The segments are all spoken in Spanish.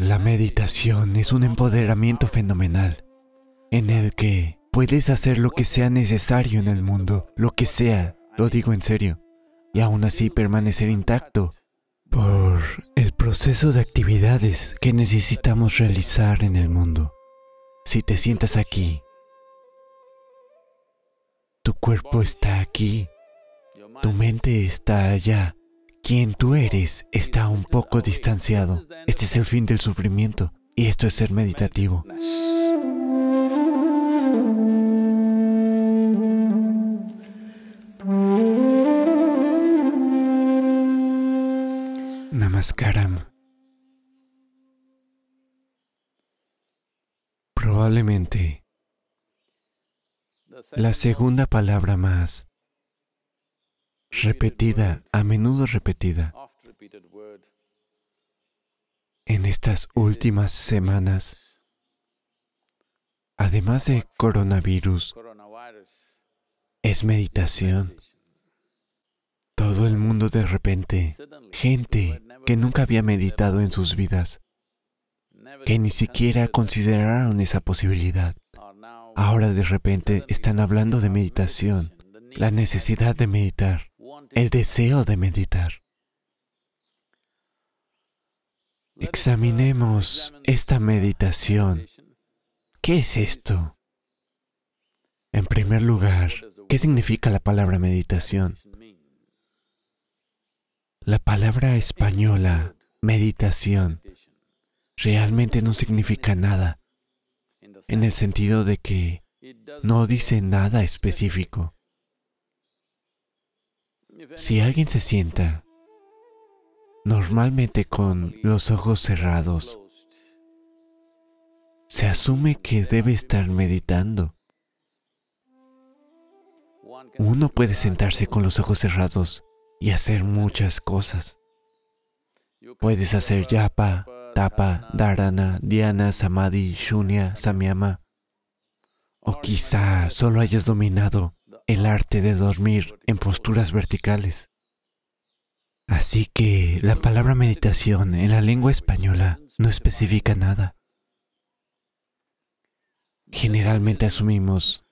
La meditación es un empoderamiento fenomenal en el que puedes hacer lo que sea necesario en el mundo, lo que sea, lo digo en serio, y aún así permanecer intacto por el proceso de actividades que necesitamos realizar en el mundo. Si te sientas aquí, tu cuerpo está aquí, tu mente está allá, quien tú eres está un poco distanciado. Este es el fin del sufrimiento y esto es ser meditativo. Namaskaram. Probablemente la segunda palabra más repetida, a menudo repetida, en estas últimas semanas, además de coronavirus, es meditación. Todo el mundo de repente, gente que nunca había meditado en sus vidas, que ni siquiera consideraron esa posibilidad, ahora de repente están hablando de meditación, la necesidad de meditar el deseo de meditar. Examinemos esta meditación. ¿Qué es esto? En primer lugar, ¿qué significa la palabra meditación? La palabra española, meditación, realmente no significa nada, en el sentido de que no dice nada específico. Si alguien se sienta, normalmente con los ojos cerrados, se asume que debe estar meditando. Uno puede sentarse con los ojos cerrados y hacer muchas cosas. Puedes hacer yapa, tapa, dharana, dhyana, samadhi, shunya, samyama. O quizá solo hayas dominado el arte de dormir en posturas verticales. Así que la palabra meditación en la lengua española no especifica nada. Generalmente asumimos,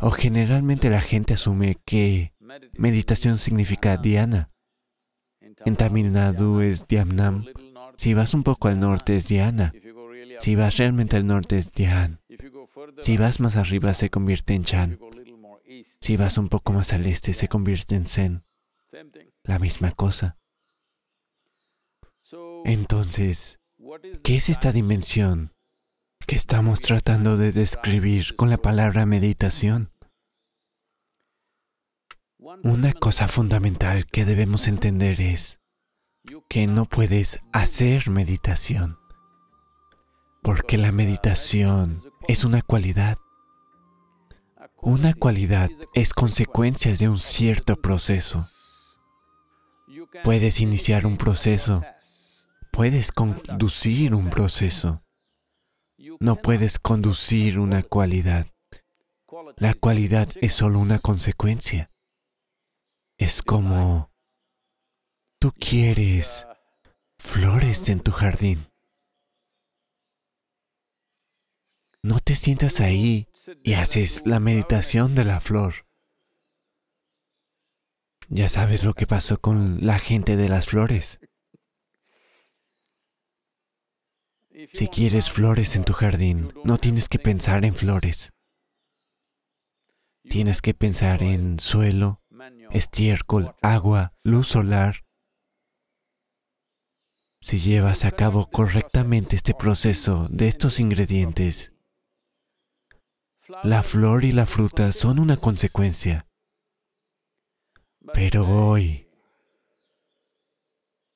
o generalmente la gente asume que meditación significa Diana. En Tamil Nadu es Diamnam. Si vas un poco al norte es Diana. Si vas realmente al norte es dhyan. Si vas más arriba se convierte en chan. Si vas un poco más al este, se convierte en Zen. La misma cosa. Entonces, ¿qué es esta dimensión que estamos tratando de describir con la palabra meditación? Una cosa fundamental que debemos entender es que no puedes hacer meditación, porque la uh, meditación es una cualidad una cualidad es consecuencia de un cierto proceso. Puedes iniciar un proceso. Puedes conducir un proceso. No puedes conducir una cualidad. La cualidad es solo una consecuencia. Es como tú quieres flores en tu jardín. No te sientas ahí y haces la meditación de la flor. Ya sabes lo que pasó con la gente de las flores. Si quieres flores en tu jardín, no tienes que pensar en flores. Tienes que pensar en suelo, estiércol, agua, luz solar. Si llevas a cabo correctamente este proceso de estos ingredientes, la flor y la fruta son una consecuencia. Pero hoy,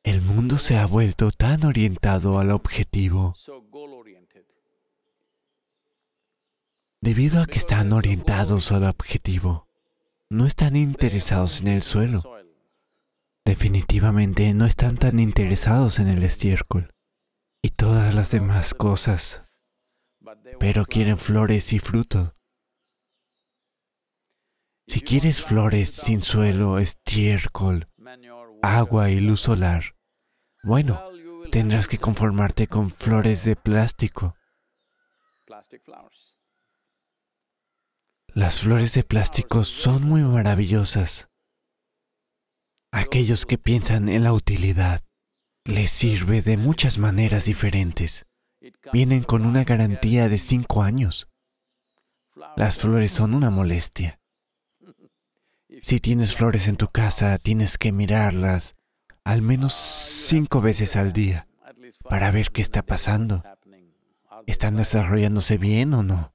el mundo se ha vuelto tan orientado al objetivo. Debido a que están orientados al objetivo, no están interesados en el suelo. Definitivamente no están tan interesados en el estiércol y todas las demás cosas pero quieren flores y fruto. Si quieres flores sin suelo, estiércol, agua y luz solar, bueno, tendrás que conformarte con flores de plástico. Las flores de plástico son muy maravillosas. Aquellos que piensan en la utilidad les sirve de muchas maneras diferentes. Vienen con una garantía de cinco años. Las flores son una molestia. Si tienes flores en tu casa, tienes que mirarlas al menos cinco veces al día para ver qué está pasando. ¿Están desarrollándose bien o no?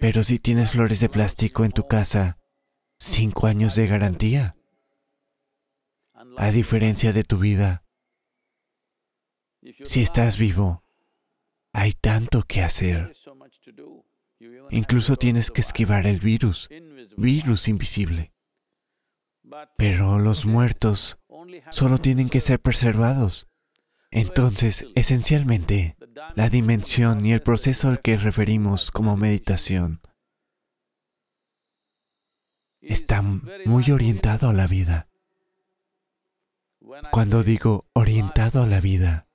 Pero si tienes flores de plástico en tu casa, cinco años de garantía. A diferencia de tu vida, si estás vivo, hay tanto que hacer. Incluso tienes que esquivar el virus, virus invisible. Pero los muertos solo tienen que ser preservados. Entonces, esencialmente, la dimensión y el proceso al que referimos como meditación está muy orientado a la vida. Cuando digo orientado a la vida,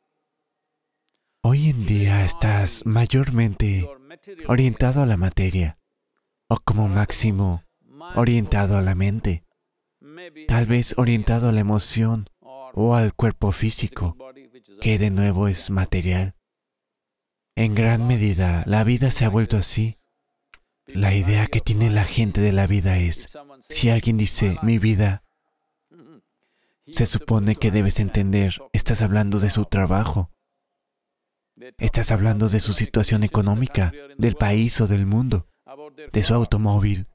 Hoy en día estás mayormente orientado a la materia o como máximo orientado a la mente, tal vez orientado a la emoción o al cuerpo físico, que de nuevo es material. En gran medida, la vida se ha vuelto así. La idea que tiene la gente de la vida es, si alguien dice, mi vida, se supone que debes entender, estás hablando de su trabajo, Estás hablando de su situación económica, del país o del mundo, de su automóvil,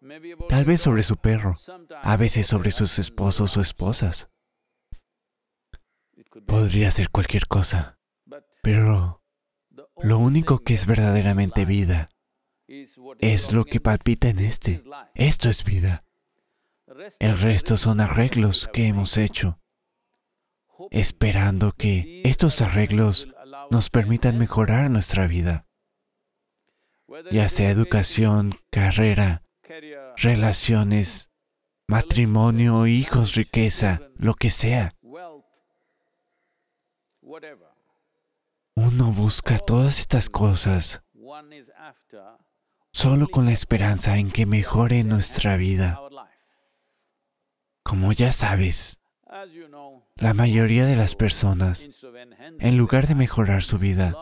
tal vez sobre su perro, a veces sobre sus esposos o esposas. Podría ser cualquier cosa, pero lo único que es verdaderamente vida es lo que palpita en este. Esto es vida. El resto son arreglos que hemos hecho, esperando que estos arreglos nos permitan mejorar nuestra vida, ya sea educación, carrera, relaciones, matrimonio, hijos, riqueza, lo que sea. Uno busca todas estas cosas solo con la esperanza en que mejore nuestra vida. Como ya sabes, la mayoría de las personas, en lugar de mejorar su vida,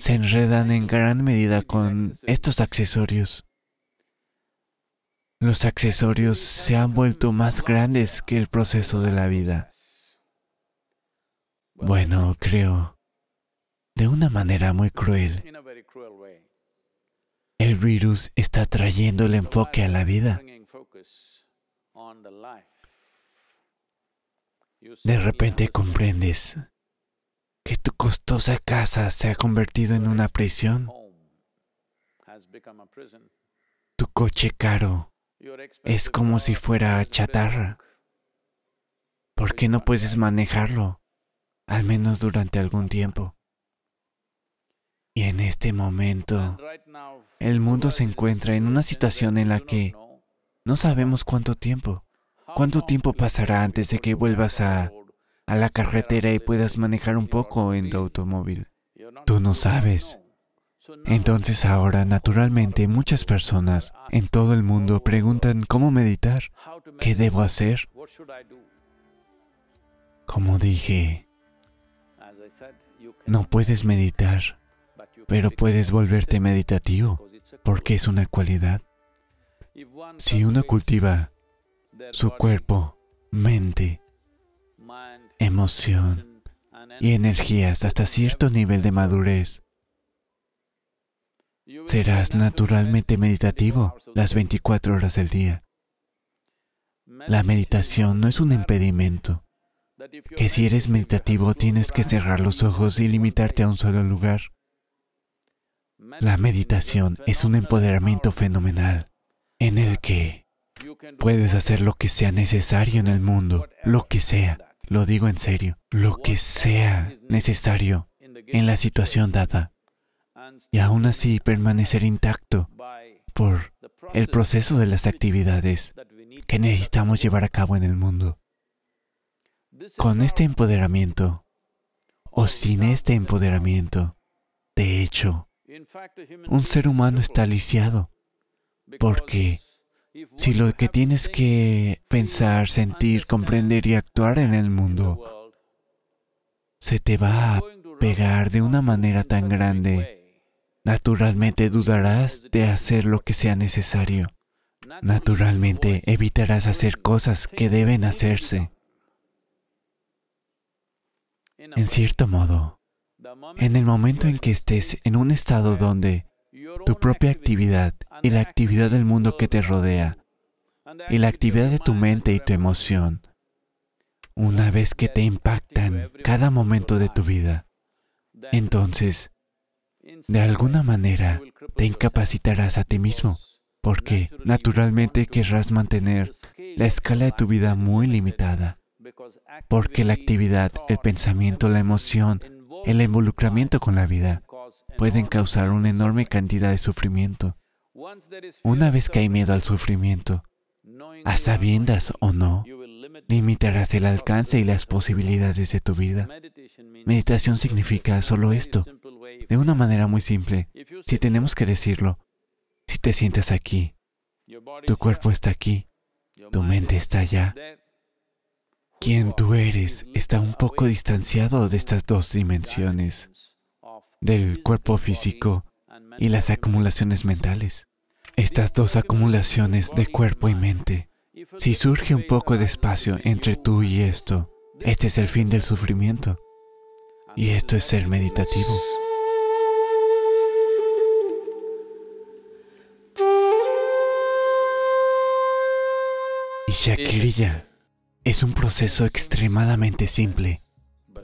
se enredan en gran medida con estos accesorios. Los accesorios se han vuelto más grandes que el proceso de la vida. Bueno, creo, de una manera muy cruel, el virus está trayendo el enfoque a la vida de repente comprendes que tu costosa casa se ha convertido en una prisión. Tu coche caro es como si fuera chatarra. ¿Por qué no puedes manejarlo? Al menos durante algún tiempo. Y en este momento, el mundo se encuentra en una situación en la que no sabemos cuánto tiempo. ¿Cuánto tiempo pasará antes de que vuelvas a, la carretera y puedas manejar un poco en tu automóvil? Tú no sabes. Entonces ahora, naturalmente, muchas personas en todo el mundo preguntan cómo meditar, qué debo hacer. Como dije, no puedes meditar, pero puedes volverte meditativo, porque es una cualidad. Si uno cultiva su cuerpo, mente, emoción y energías hasta cierto nivel de madurez. Serás naturalmente meditativo las 24 horas del día. La meditación no es un impedimento, que si eres meditativo tienes que cerrar los ojos y limitarte a un solo lugar. La meditación es un empoderamiento fenomenal en el que Puedes hacer lo que sea necesario en el mundo, lo que sea, lo digo en serio, lo que sea necesario en la situación dada, y aún así permanecer intacto por el proceso de las actividades que necesitamos llevar a cabo en el mundo. Con este empoderamiento, o sin este empoderamiento, de hecho, un ser humano está lisiado, porque si lo que tienes que pensar, sentir, comprender y actuar en el mundo se te va a pegar de una manera tan grande, naturalmente dudarás de hacer lo que sea necesario. Naturalmente evitarás hacer cosas que deben hacerse. En cierto modo, en el momento en que estés en un estado donde tu propia actividad y la actividad del mundo que te rodea y la actividad de tu mente y tu emoción, una vez que te impactan cada momento de tu vida, entonces, de alguna manera, te incapacitarás a ti mismo, porque naturalmente querrás mantener la escala de tu vida muy limitada, porque la actividad, el pensamiento, la emoción, el involucramiento con la vida, pueden causar una enorme cantidad de sufrimiento. Una vez que hay miedo al sufrimiento, a sabiendas o no, limitarás el alcance y las posibilidades de tu vida. Meditación significa solo esto. De una manera muy simple, si tenemos que decirlo, si te sientes aquí, tu cuerpo está aquí, tu mente está allá, quien tú eres está un poco distanciado de estas dos dimensiones del cuerpo físico y las acumulaciones mentales. Estas dos acumulaciones de cuerpo y mente. Si surge un poco de espacio entre tú y esto, este es el fin del sufrimiento. Y esto es ser meditativo. Y Shakiriya es un proceso extremadamente simple,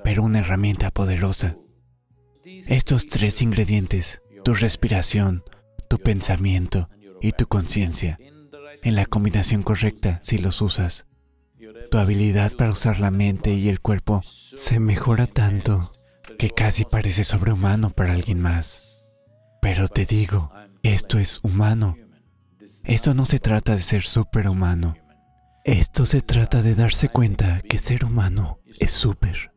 pero una herramienta poderosa. Estos tres ingredientes, tu respiración, tu pensamiento y tu conciencia, en la combinación correcta si los usas, tu habilidad para usar la mente y el cuerpo se mejora tanto que casi parece sobrehumano para alguien más. Pero te digo, esto es humano. Esto no se trata de ser superhumano. Esto se trata de darse cuenta que ser humano es súper.